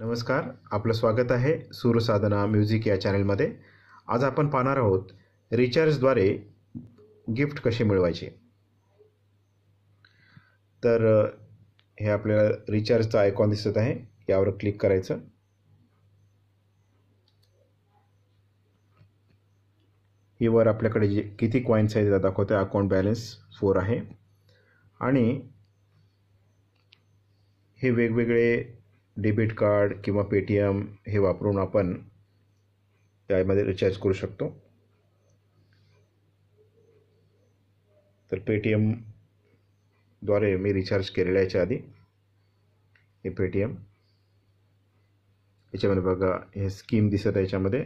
नमस्कार आपलं स्वागत आहे सूरसाधना म्युझिक या चॅनलमध्ये आज आपण पाहणार आहोत रिचार्जद्वारे गिफ्ट कसे मिळवायचे तर हे आपल्याला रिचार्जचं आयकॉन दिसत आहे यावर क्लिक करायचं ही आपल्याकडे जे किती कॉईन्स आहेत दाखवते अकाउंट बॅलन्स फोर आहे आणि हे वेगवेगळे डेबिट कार्ड किंवा पेटीएम हे वापरून आपण यामध्ये रिचार्ज करू शकतो तर पेटीएमद्वारे मी रिचार्ज केलेल्या याच्या आधी हे पेटीएम याच्यामध्ये बघा हे स्कीम दिसत आहे याच्यामध्ये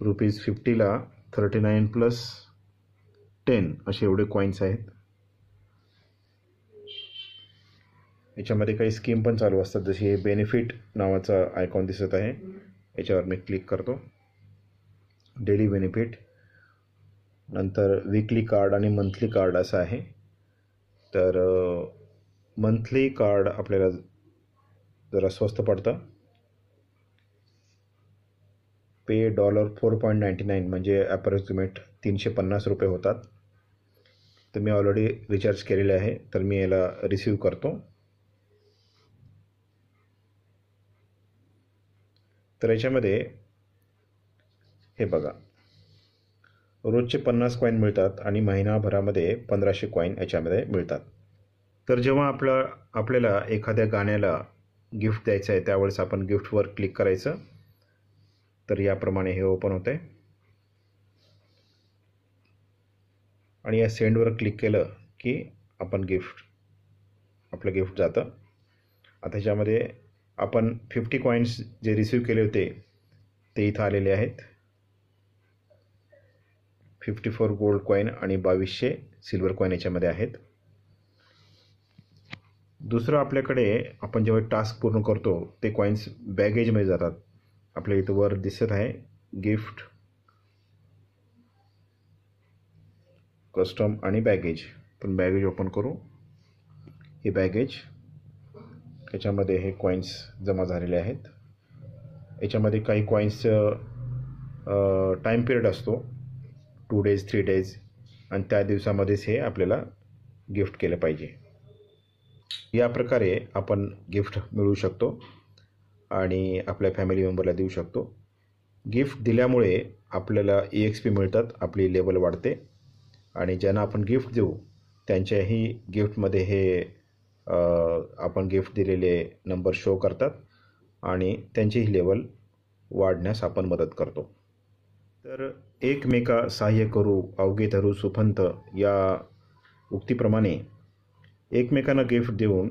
रुपीज फिफ्टीला थर्टी नाईन प्लस टेन असे एवढे कॉईन्स आहेत याच्यामध्ये काही स्कीम पण चालू असतात जशी हे बेनिफिट नावाचा आयकॉन दिसत आहे याच्यावर मी क्लिक करतो डेली बेनिफिट नंतर वीकली कार्ड आणि मंथली कार्ड असं आहे तर मंथली कार्ड आपल्याला जरा स्वस्त पडतं pay dollar four point ninety nine म्हणजे ॲप्रॉक्सिमेट तीनशे पन्नास रुपये होतात तर मी ऑलरेडी रिचार्ज केलेले आहे तर मी याला रिसीव करतो तर याच्यामध्ये हे बघा रोजचे पन्नास कॉईन मिळतात आणि महिनाभरामध्ये पंधराशे कॉईन याच्यामध्ये मिळतात तर जेव्हा आपलं आपल्याला एखाद्या गाण्याला गिफ्ट द्यायचं आहे त्यावेळेस आपण गिफ्टवर क्लिक करायचं तर याप्रमाणे हे ओपन होते आणि या सेंडवर क्लिक केलं की आपण गिफ्ट आपलं गिफ्ट जातं आता ह्याच्यामध्ये आपण फिफ्टी कॉईन्स जे रिसीव केले होते ते इथं आलेले आहेत फिफ्टी फोर गोल्ड कॉईन आणि बावीसशे सिल्वर कॉईन याच्यामध्ये आहेत दुसरं आपल्याकडे आपण जेव्हा टास्क पूर्ण करतो ते कॉईन्स बॅगेजमध्ये जातात आपल्या इथं वर दिसत आहे गिफ्ट कस्टम आणि बॅगेज पण बॅगेज ओपन करू हे बॅगेज याच्यामध्ये हे कॉईन्स जमा झालेले आहेत याच्यामध्ये काही कॉईन्सचं टाईम पिरियड असतो टू डेज थ्री डेज आणि त्या दिवसामध्येच हे आपल्याला गिफ्ट केलं पाहिजे या प्रकारे आपण गिफ्ट मिळू शकतो आणि आपल्या फॅमिली मेंबरला देऊ शकतो गिफ्ट दिल्यामुळे आपल्याला ई एक्स पी मिळतात आपली लेवल वाढते आणि ज्यांना आपण गिफ्ट देऊ त्यांच्याही गिफ्टमध्ये हे आपण गिफ्ट दिलेले नंबर शो करतात आणि त्यांची ही लेवल वाढण्यास आपण मदत करतो तर एकमेका सहाय्य करू अवघे धरू सुफंत या उक्तीप्रमाणे एकमेकांना गिफ्ट देऊन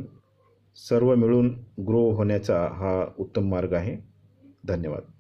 सर्व मिळून ग्रो होण्याचा हा उत्तम मार्ग आहे धन्यवाद